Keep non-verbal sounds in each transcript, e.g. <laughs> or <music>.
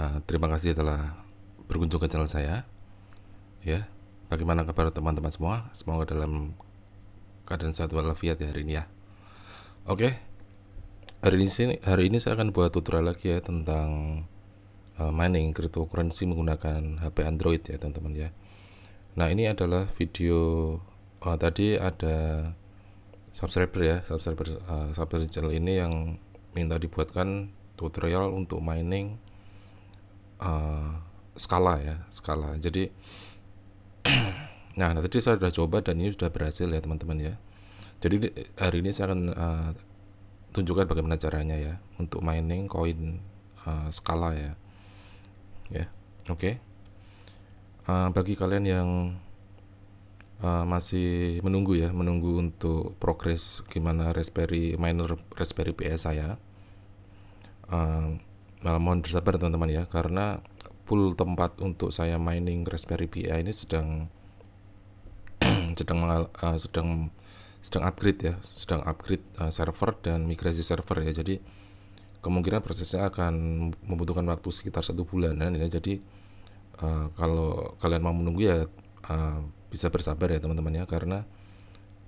Eh, terima kasih telah berkunjung ke channel saya. Ya, bagaimana kabar teman-teman semua? Semoga dalam keadaan sehat walafiat ya hari ini ya. Oke, hari ini hari ini saya akan buat tutorial lagi ya tentang uh, mining cryptocurrency menggunakan HP Android ya teman-teman ya. Nah ini adalah video uh, tadi ada subscriber ya subscriber uh, subscriber channel ini yang minta dibuatkan tutorial untuk mining uh, skala ya skala jadi <clears throat> nah tadi saya sudah coba dan ini sudah berhasil ya teman-teman ya jadi hari ini saya akan uh, tunjukkan bagaimana caranya ya untuk mining koin uh, skala ya ya oke okay. uh, bagi kalian yang uh, masih menunggu ya menunggu untuk progres gimana raspberry miner raspberry ps saya uh, uh, mohon bersabar teman-teman ya karena pool tempat untuk saya mining Raspberry Pi ini sedang <clears throat> sedang uh, sedang sedang upgrade ya, sedang upgrade uh, server dan migrasi server ya. Jadi kemungkinan prosesnya akan membutuhkan waktu sekitar satu bulanan ya. Jadi uh, kalau kalian mau menunggu ya uh, bisa bersabar ya teman-teman ya, karena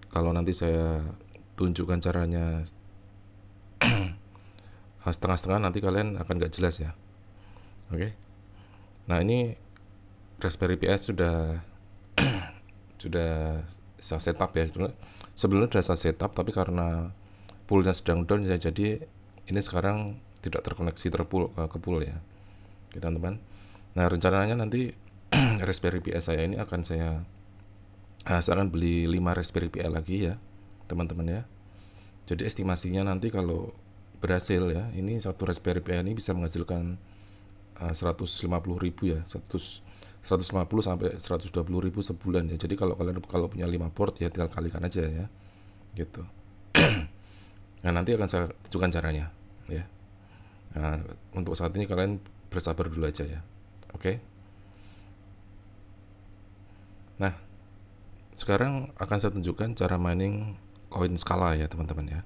kalau nanti saya tunjukkan caranya <clears throat> setengah-setengah nanti kalian akan nggak jelas ya oke okay? nah ini Raspberry Pi sudah <clears throat> sudah saya setup ya sebenarnya sebelumnya sudah saya setup tapi karena poolnya sedang down ya jadi ini sekarang tidak terkoneksi terpool eh, ke pool ya oke teman-teman nah rencananya nanti <clears throat> Raspberry Pi saya ini akan saya nah, saya akan beli 5 Raspberry Pi lagi ya teman-teman ya jadi estimasinya nanti kalau berhasil ya. Ini satu Raspberry Pi ini bisa menghasilkan eh, uh, 150 ribu ya, 100 150 sampai 120 ribu sebulan ya. Jadi kalau kalian kalau punya 5 port ya tinggal kalikan aja ya. Gitu. <clears throat> nah, nanti akan saya tunjukkan caranya ya. Nah, untuk saat ini kalian bersabar dulu aja ya. Oke. Nah, sekarang akan saya tunjukkan cara mining koin skala ya, teman-teman ya.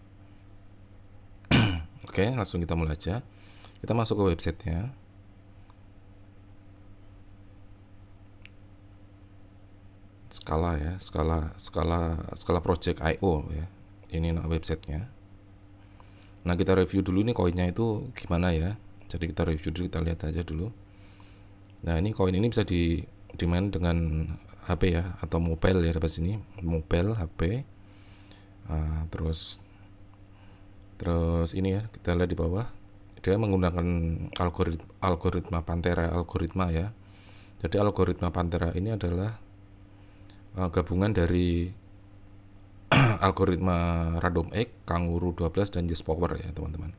Oke, langsung kita mulai aja. Kita masuk ke websitenya. Skala ya, skala skala skala project IO ya. Ini websitenya. Nah kita review dulu nih koinnya itu gimana ya. Jadi kita review dulu kita lihat aja dulu. Nah ini koin ini bisa di dimain dengan HP ya atau mobile ya dapat sini mobile HP. Uh, ah, terus Terus ini ya, kita lihat di bawah. Dia menggunakan algoritma, algoritma Pantera, algoritma ya. Jadi algoritma Pantera ini adalah uh, gabungan dari <clears throat> algoritma Random X, Kanguru 12 dan Yes Power ya, teman-teman.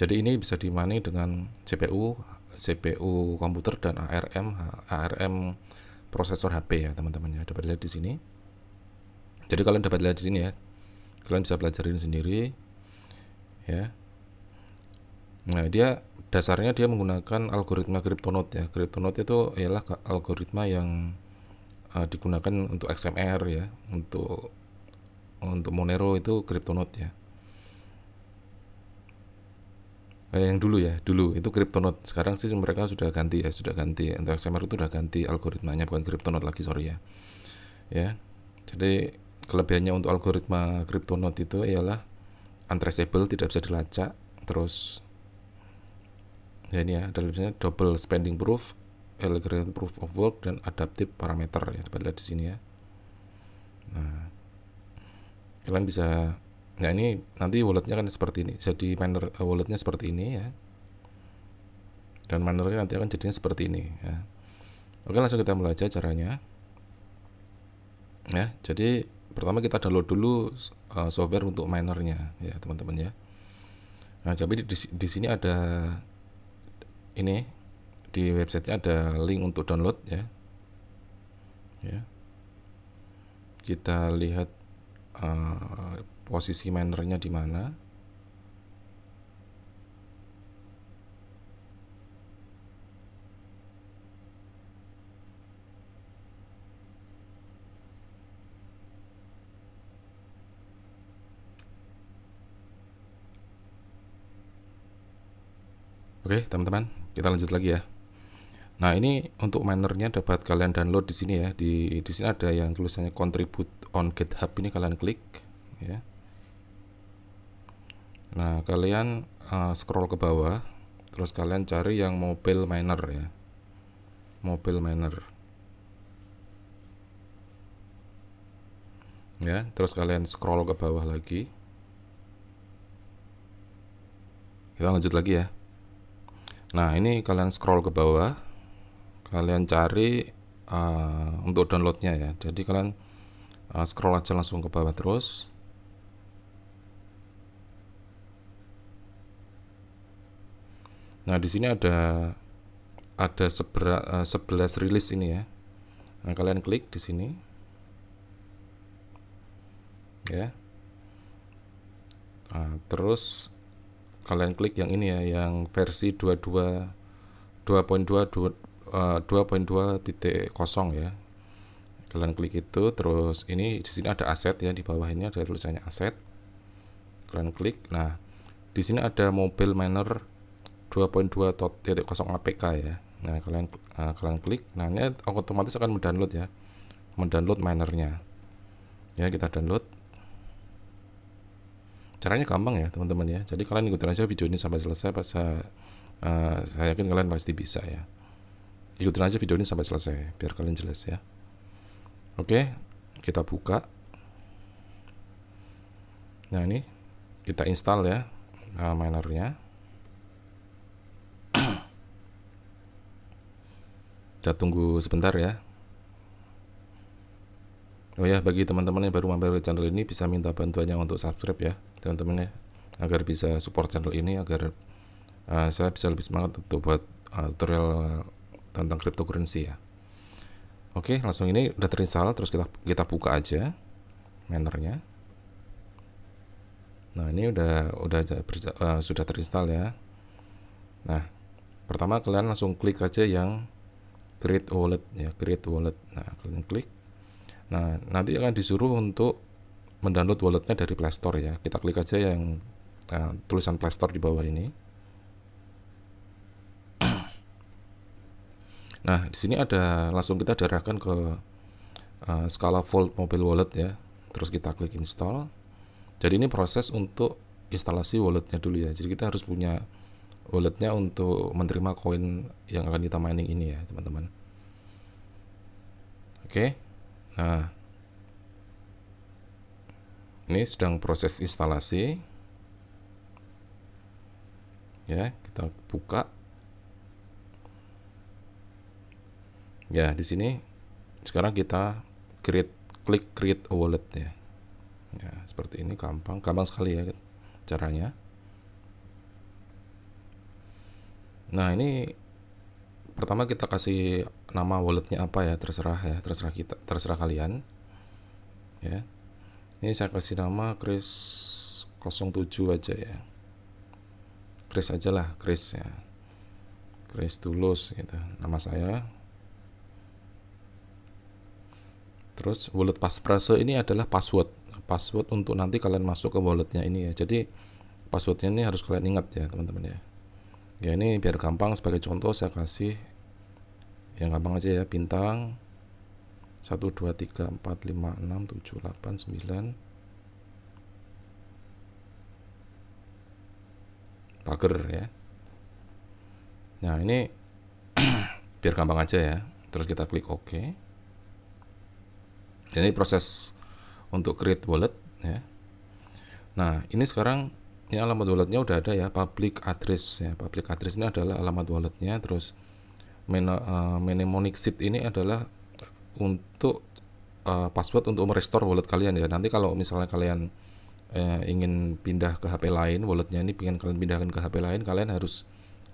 Jadi ini bisa dimani dengan CPU, CPU komputer dan ARM ARM prosesor HP ya, teman-teman ya. Dapat lihat di sini. Jadi kalian dapat lihat di sini ya. Kalian bisa pelajarin sendiri ya nah dia dasarnya dia menggunakan algoritma CryptoNote ya CryptoNote itu ialah algoritma yang uh, digunakan untuk XMR ya untuk untuk Monero itu CryptoNote ya eh, yang dulu ya dulu itu CryptoNote sekarang sih mereka sudah ganti ya sudah ganti untuk XMR itu sudah ganti algoritmanya bukan CryptoNote lagi sorry ya ya jadi kelebihannya untuk algoritma CryptoNote itu ialah untraceable tidak bisa dilacak terus ya ini ya dalamnya double spending proof algorithm proof of work dan adaptive parameter ya dapat lihat di sini ya nah kalian bisa nah ini nanti walletnya kan seperti ini jadi manner eh, walletnya seperti ini ya dan minernya nanti akan jadinya seperti ini ya oke langsung kita mulai aja caranya ya jadi pertama kita download dulu uh, software untuk minernya ya teman-teman ya nah jadi di, di sini ada ini di websitenya ada link untuk download ya ya kita lihat uh, posisi minernya di mana Oke, teman-teman, kita lanjut lagi ya. Nah, ini untuk minernya dapat kalian download di sini ya. Di di sini ada yang tulisannya contribute on GitHub ini kalian klik ya. Nah, kalian uh, scroll ke bawah, terus kalian cari yang mobile miner ya. Mobile miner. Ya, terus kalian scroll ke bawah lagi. Kita lanjut lagi ya. Nah, ini kalian scroll ke bawah, kalian cari uh, untuk downloadnya ya. Jadi kalian uh, scroll aja langsung ke bawah terus. Nah, di sini ada ada sebera, uh, eh, 11 rilis ini ya. Nah, kalian klik di sini. Ya. Nah, terus kalian klik yang ini ya yang versi 22 2.2 eh, titik kosong ya kalian klik itu terus ini di sini ada aset ya di bawah ini ada tulisannya aset kalian klik nah di sini ada mobile miner kosong APK ya nah kalian uh, kalian klik nah ini otomatis akan mendownload ya mendownload minernya ya kita download caranya gampang ya teman-teman ya jadi kalian ikutin aja video ini sampai selesai pas saya, uh, eh, saya yakin kalian pasti bisa ya ikutin aja video ini sampai selesai biar kalian jelas ya oke kita buka nah ini kita install ya uh, minernya <clears throat> kita tunggu sebentar ya Oh ya, bagi teman-teman yang baru mampir ke channel ini bisa minta bantuannya untuk subscribe ya, teman-teman ya, agar bisa support channel ini agar uh, saya bisa lebih semangat untuk buat uh, tutorial tentang cryptocurrency ya. Oke, langsung ini udah terinstall terus kita kita buka aja mainernya. Nah, ini udah udah uh, sudah terinstall ya. Nah, pertama kalian langsung klik aja yang create wallet ya, create wallet. Nah, kalian klik Nah, nanti akan disuruh untuk mendownload walletnya dari Play Store ya. Kita klik aja yang uh, tulisan Play Store di bawah ini. <clears throat> nah, di sini ada langsung kita diarahkan ke uh, skala Volt Mobile Wallet ya. Terus kita klik install. Jadi ini proses untuk instalasi walletnya dulu ya. Jadi kita harus punya walletnya untuk menerima koin yang akan kita mining ini ya, teman-teman. Oke. Okay. Nah, ini sedang proses instalasi. Ya, kita buka. Ya, di sini sekarang kita create klik create a wallet ya. Ya, seperti ini gampang, gampang sekali ya caranya. Nah, ini pertama kita kasih nama walletnya apa ya terserah ya terserah kita terserah kalian ya ini saya kasih nama Chris 07 aja ya Chris aja lah Chris ya Chris Tulus gitu nama saya terus wallet passphrase ini adalah password password untuk nanti kalian masuk ke walletnya ini ya jadi passwordnya ini harus kalian ingat ya teman-teman ya ya ini biar gampang sebagai contoh saya kasih yang gampang aja ya bintang 1 2 3 4 5 6 7 8 9 pagar ya nah ini <clears throat> biar gampang aja ya terus kita klik OK ini proses untuk create wallet ya nah ini sekarang ini alamat walletnya udah ada ya public address ya public address ini adalah alamat walletnya terus Eh, mnemonic seed ini adalah untuk uh, password untuk merestore wallet kalian ya. Nanti kalau misalnya kalian uh, ingin pindah ke HP lain, walletnya ini pengen kalian pindahkan ke HP lain, kalian harus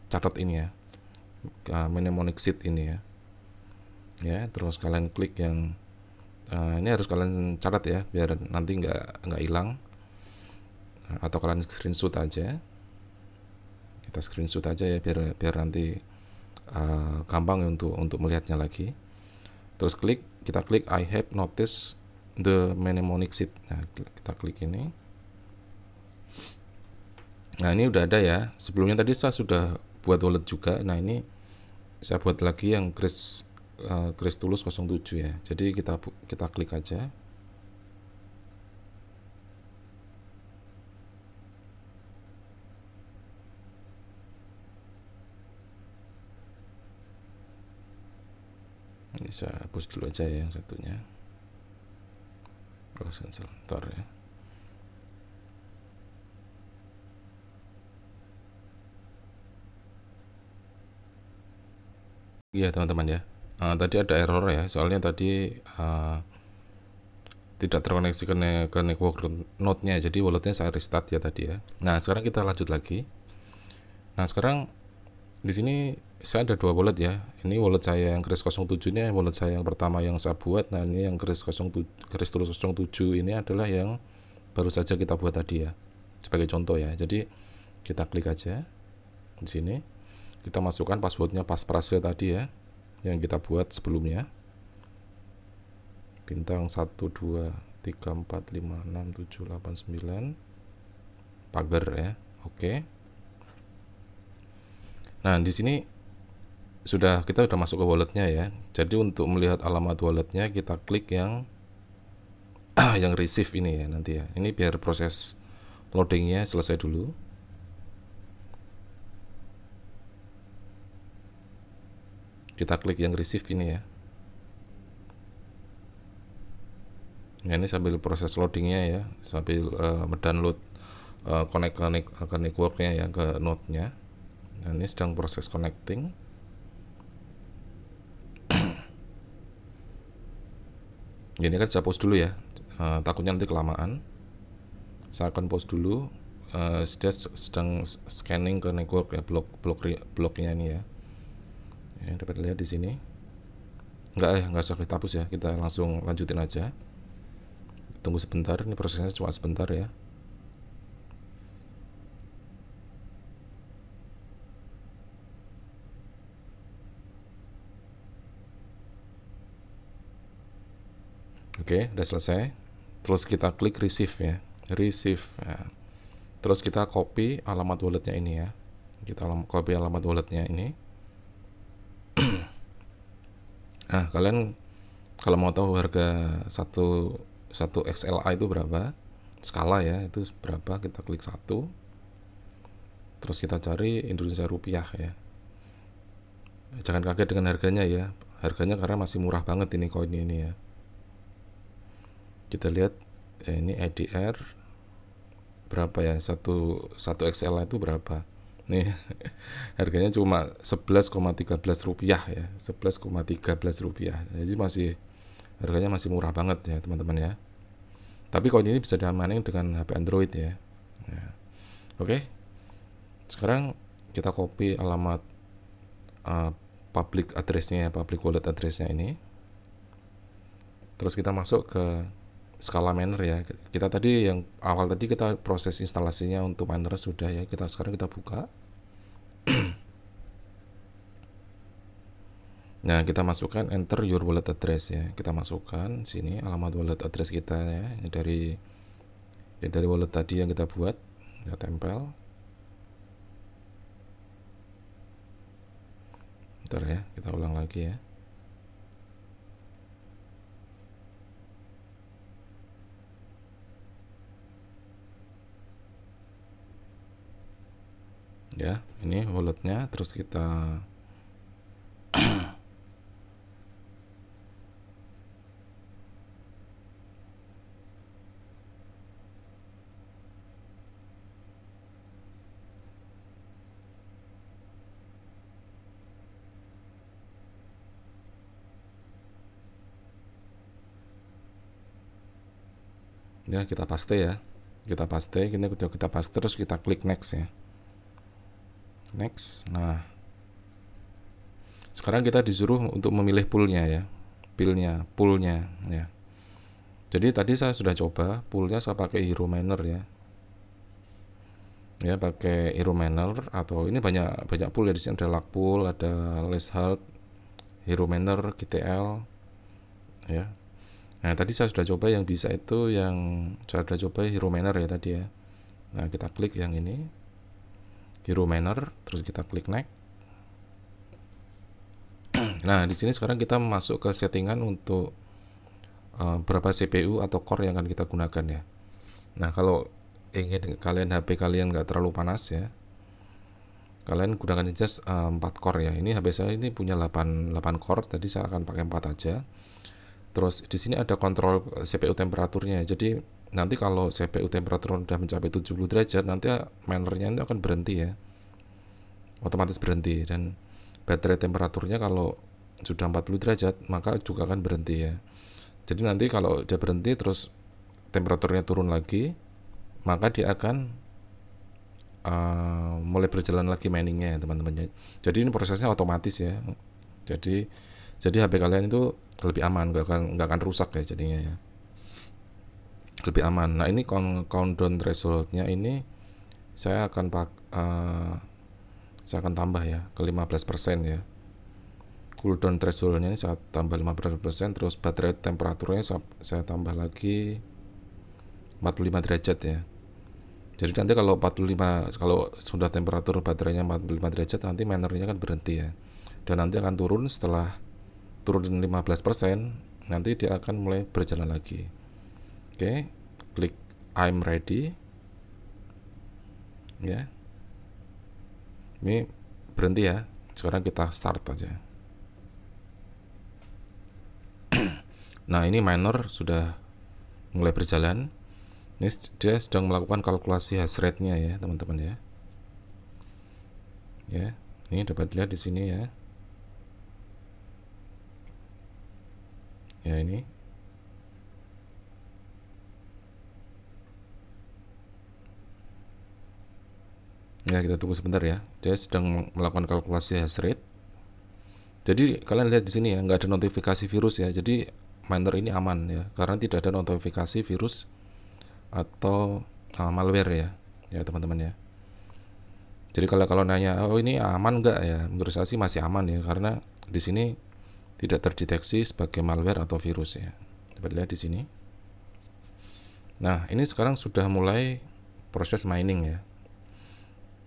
catat ini ya. Uh, mnemonic seed ini ya. Ya, terus kalian klik yang uh, ini harus kalian catat ya biar nanti nggak nggak hilang. Atau kalian screenshot aja. Kita screenshot aja ya biar biar nanti uh, gampang untuk untuk melihatnya lagi. Terus klik, kita klik I have noticed the mnemonic sheet. Nah, kita klik ini. Nah, ini udah ada ya. Sebelumnya tadi saya sudah buat wallet juga. Nah, ini saya buat lagi yang Chris uh, Chris Tulus 07 ya. Jadi kita kita klik aja. ini saya hapus dulu aja ya yang satunya kalau cancel ntar ya Iya teman-teman ya uh, tadi ada error ya soalnya tadi uh, tidak terkoneksi ke, ne ke network node-nya jadi walletnya saya restart ya tadi ya nah sekarang kita lanjut lagi nah sekarang di sini saya ada dua wallet ya. Ini wallet saya yang Kris 07 ini wallet saya yang pertama yang saya buat. Nah, ini yang Kris 07 Kris 07 ini adalah yang baru saja kita buat tadi ya. Sebagai contoh ya. Jadi kita klik aja di sini. Kita masukkan passwordnya pas prase tadi ya yang kita buat sebelumnya. Bintang 1 2 3, 4, 5, 6, 7, 8, 9 pagar ya oke okay. Nah, di sini sudah kita sudah masuk ke walletnya ya. Jadi untuk melihat alamat walletnya kita klik yang <clears throat> yang receive ini ya nanti ya. Ini biar proses loadingnya selesai dulu. Kita klik yang receive ini ya. Nah, ini sambil proses loadingnya ya, sambil uh, eh, mendownload uh, eh, connect ke, ke networknya ya ke node-nya nah, ini sedang proses connecting Jadi <clears throat> kan saya post dulu ya uh, takutnya nanti kelamaan saya akan post dulu uh, sedang scanning ke network ya blok blok bloknya ini ya ya dapat lihat di sini Enggak eh enggak usah kita hapus ya kita langsung lanjutin aja tunggu sebentar ini prosesnya cuma sebentar ya Oke, okay, udah selesai. Terus kita klik receive ya. Receive. Ya. Terus kita copy alamat walletnya ini ya. Kita copy alamat walletnya ini. <clears throat> nah, kalian kalau mau tahu harga satu satu XLA itu berapa, skala ya itu berapa, kita klik satu. Terus kita cari Indonesia rupiah ya. Jangan kaget dengan harganya ya. Harganya karena masih murah banget ini koin ini ya kita lihat eh, ini EDR berapa ya satu satu XL itu berapa nih <laughs> harganya cuma 11,13 rupiah ya 11,13 rupiah jadi masih harganya masih murah banget ya teman-teman ya tapi kalau ini bisa diamanin dengan HP Android ya, ya. oke sekarang kita copy alamat uh, public addressnya ya, public wallet addressnya ini terus kita masuk ke skala manner ya. Kita tadi yang awal tadi kita proses instalasinya untuk manner sudah ya. Kita sekarang kita buka. <clears throat> nah, kita masukkan enter your wallet address ya. Kita masukkan sini alamat wallet address kita ya dari ya dari wallet tadi yang kita buat. Kita tempel. Ntar ya, kita ulang lagi ya. ya ini walletnya terus kita ya kita paste ya kita paste kita kita paste terus kita klik next ya next nah sekarang kita disuruh untuk memilih poolnya ya pilnya poolnya ya jadi tadi saya sudah coba poolnya saya pakai hero miner ya ya pakai hero miner atau ini banyak banyak pool ya di sini ada luck pool ada less health hero miner GTL ya nah tadi saya sudah coba yang bisa itu yang saya sudah coba hero miner ya tadi ya nah kita klik yang ini di row manner terus kita klik next <clears throat> nah di sini sekarang kita masuk ke settingan untuk uh, berapa CPU atau core yang akan kita gunakan ya nah kalau ingin kalian HP kalian nggak terlalu panas ya kalian gunakan aja uh, 4 core ya. Ini HP saya ini punya 8 8 core, tadi saya akan pakai 4 aja. Terus di sini ada kontrol CPU temperaturnya. Jadi nanti kalau CPU temperatur sudah mencapai 70 derajat nanti ya mainernya itu akan berhenti ya otomatis berhenti dan baterai temperaturnya kalau sudah 40 derajat maka juga akan berhenti ya jadi nanti kalau dia berhenti terus temperaturnya turun lagi maka dia akan uh, mulai berjalan lagi miningnya teman-teman jadi ini prosesnya otomatis ya jadi jadi HP kalian itu lebih aman nggak akan nggak akan rusak ya jadinya ya lebih aman. Nah ini countdown thresholdnya ini saya akan pak uh, saya akan tambah ya ke 15% ya. Cooldown thresholdnya ini saya tambah 15% terus baterai temperaturnya saya, saya tambah lagi 45 derajat ya. Jadi nanti kalau 45 kalau sudah temperatur baterainya 45 derajat nanti minernya akan berhenti ya. Dan nanti akan turun setelah turun 15% nanti dia akan mulai berjalan lagi. Oke, klik I'm ready. Ya. Ini berhenti ya. Sekarang kita start aja. <clears throat> nah, ini minor sudah mulai berjalan. Ini dia sedang melakukan kalkulasi hash rate-nya ya, teman-teman ya. Ya, ini dapat dilihat di sini ya. Ya, ini Ya, kita tunggu sebentar ya. Dia sedang melakukan kalkulasi hash rate. Jadi kalian lihat di sini ya, nggak ada notifikasi virus ya. Jadi miner ini aman ya, karena tidak ada notifikasi virus atau uh, malware ya, ya teman-teman ya. Jadi kalau kalau nanya, oh ini aman nggak ya? Menurut saya sih masih aman ya, karena di sini tidak terdeteksi sebagai malware atau virus ya. Coba lihat di sini. Nah, ini sekarang sudah mulai proses mining ya.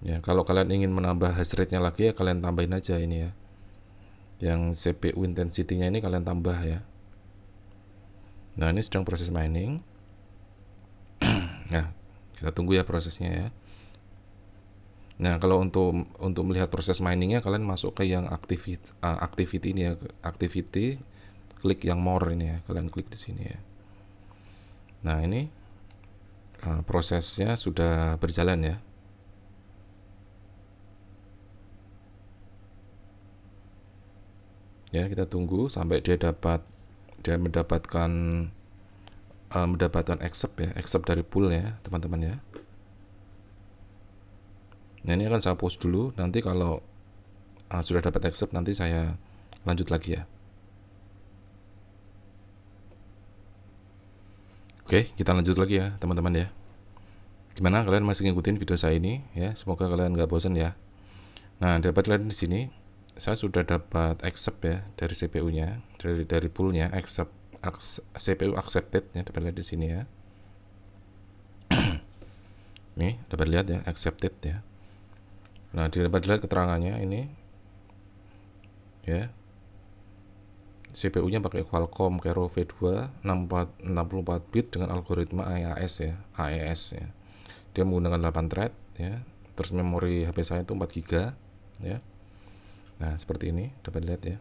Ya, kalau kalian ingin menambah hash rate-nya lagi ya kalian tambahin aja ini ya. Yang CPU intensity-nya ini kalian tambah ya. Nah, ini sedang proses mining. <clears throat> nah, kita tunggu ya prosesnya ya. Nah, kalau untuk untuk melihat proses miningnya kalian masuk ke yang activity uh, activity ini ya, activity klik yang more ini ya. Kalian klik di sini ya. Nah, ini uh, prosesnya sudah berjalan ya. ya kita tunggu sampai dia dapat dia mendapatkan uh, mendapatkan accept ya accept dari pool ya teman-teman ya nah ini akan saya post dulu nanti kalau uh, sudah dapat accept nanti saya lanjut lagi ya Oke, kita lanjut lagi ya, teman-teman ya. Gimana kalian masih ngikutin video saya ini ya? Semoga kalian nggak bosan ya. Nah, dapat kalian di sini saya sudah dapat accept ya dari CPU-nya, dari dari poolnya accept ac, CPU accepted ya dapat lihat di sini ya. <clears throat> Nih, dapat lihat ya accepted ya. Nah, di dapat lihat keterangannya ini. Ya. CPU-nya pakai Qualcomm Kero V2 64, 64 bit dengan algoritma AES ya, AES ya. Dia menggunakan 8 thread ya. Terus memori HP saya itu 4 GB ya Nah, seperti ini dapat lihat ya.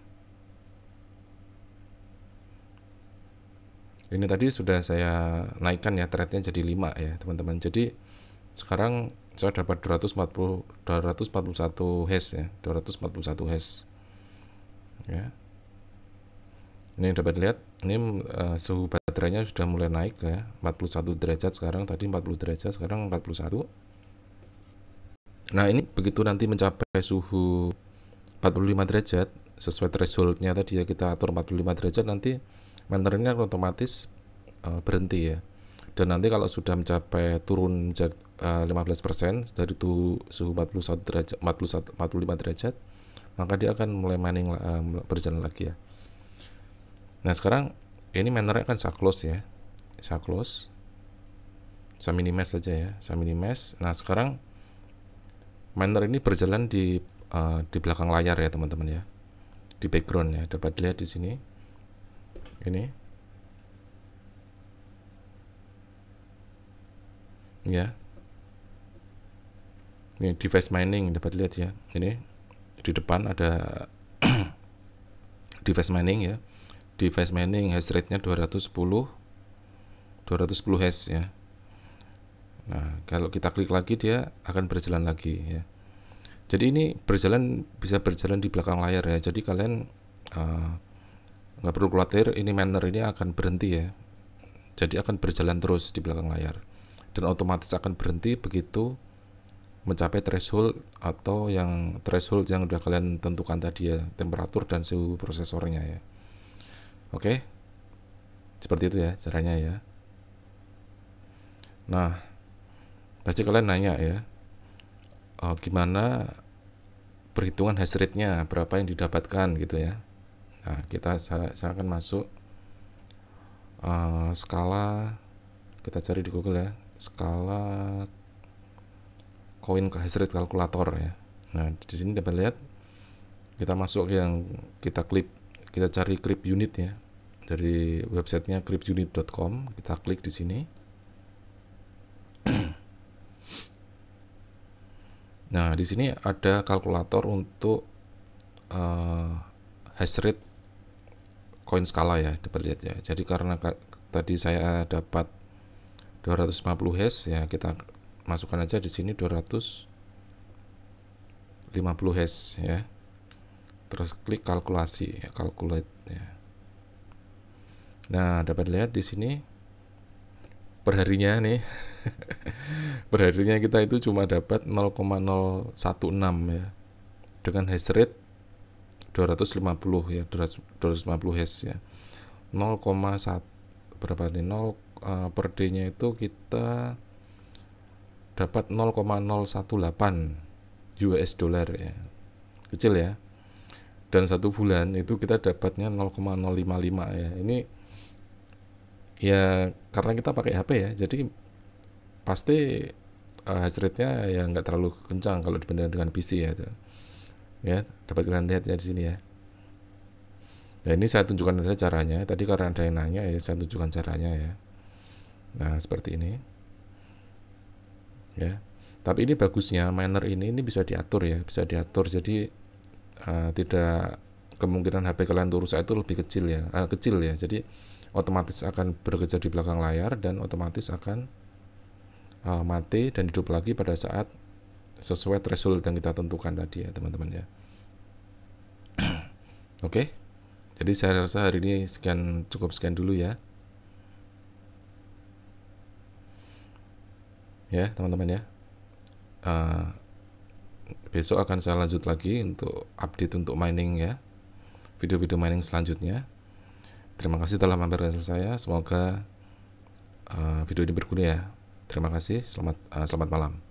Ini tadi sudah saya naikkan ya threadnya jadi 5 ya, teman-teman. Jadi sekarang saya dapat 240 241 hash ya, 241 hash. Ya. Ini dapat lihat, ini uh, suhu baterainya sudah mulai naik ya, 41 derajat sekarang tadi 40 derajat, sekarang 41. Nah, ini begitu nanti mencapai suhu 45 derajat sesuai thresholdnya tadi ya kita atur 45 derajat nanti akan otomatis uh, berhenti ya dan nanti kalau sudah mencapai turun uh, eh, 15% dari tu, suhu 41 derajat 41, 45 derajat maka dia akan mulai mining uh, berjalan lagi ya nah sekarang ini mannernya akan saya close ya saya close saya minimize saja ya saya minimize nah sekarang miner ini berjalan di Eh, di belakang layar ya teman-teman ya di background ya dapat dilihat di sini ini ya ini device mining dapat lihat ya ini di depan ada <clears throat> device mining ya device mining hash rate-nya 210 210 hash ya nah kalau kita klik lagi dia akan berjalan lagi ya jadi ini berjalan bisa berjalan di belakang layar ya jadi kalian eh, nggak uh, perlu khawatir ini manner ini akan berhenti ya jadi akan berjalan terus di belakang layar dan otomatis akan berhenti begitu mencapai threshold atau yang threshold yang udah kalian tentukan tadi ya temperatur dan suhu prosesornya ya oke okay? seperti itu ya caranya ya nah pasti kalian nanya ya uh, gimana perhitungan hash rate-nya, berapa yang didapatkan gitu ya. Nah, kita saya akan masuk uh, skala kita cari di Google ya, skala koin ke hash rate kalkulator ya. Nah, di sini dapat lihat kita masuk yang kita klik kita cari clip unit ya dari websitenya clipunit.com kita klik di sini <clears throat> Nah, di sini ada kalkulator untuk uh, hash rate koin skala ya, diperlihat ya. Jadi karena tadi saya dapat 250 hash ya, kita masukkan aja di sini 250 hash ya. Terus klik kalkulasi, ya, calculate ya. Nah, dapat lihat di sini perharinya nih <laughs> perharinya kita itu cuma dapat 0,016 ya dengan hash rate 250 ya 250 hash ya 0,1 berapa nih 0 uh, eh, per d nya itu kita dapat 0,018 US dollar ya kecil ya dan satu bulan itu kita dapatnya 0,055 ya ini ya karena kita pakai HP ya jadi pasti uh, hash rate ya nggak terlalu kencang kalau dibandingkan dengan PC ya itu ya dapat kalian lihat ya di sini ya nah ini saya tunjukkan saja caranya tadi karena ada yang nanya ya saya tunjukkan caranya ya nah seperti ini ya tapi ini bagusnya miner ini ini bisa diatur ya bisa diatur jadi uh, tidak kemungkinan HP kalian untuk rusak itu lebih kecil ya uh, kecil ya jadi otomatis akan bekerja di belakang layar dan otomatis akan uh, mati dan hidup lagi pada saat sesuai threshold yang kita tentukan tadi ya teman-teman ya. <clears throat> Oke. Okay? Jadi saya rasa hari ini sekian cukup sekian dulu ya. Ya, teman-teman ya. Uh, besok akan saya lanjut lagi untuk update untuk mining ya. Video-video mining selanjutnya. Terima kasih telah mampir ke saya. Semoga uh, video ini berguna ya. Terima kasih. Selamat uh, selamat malam.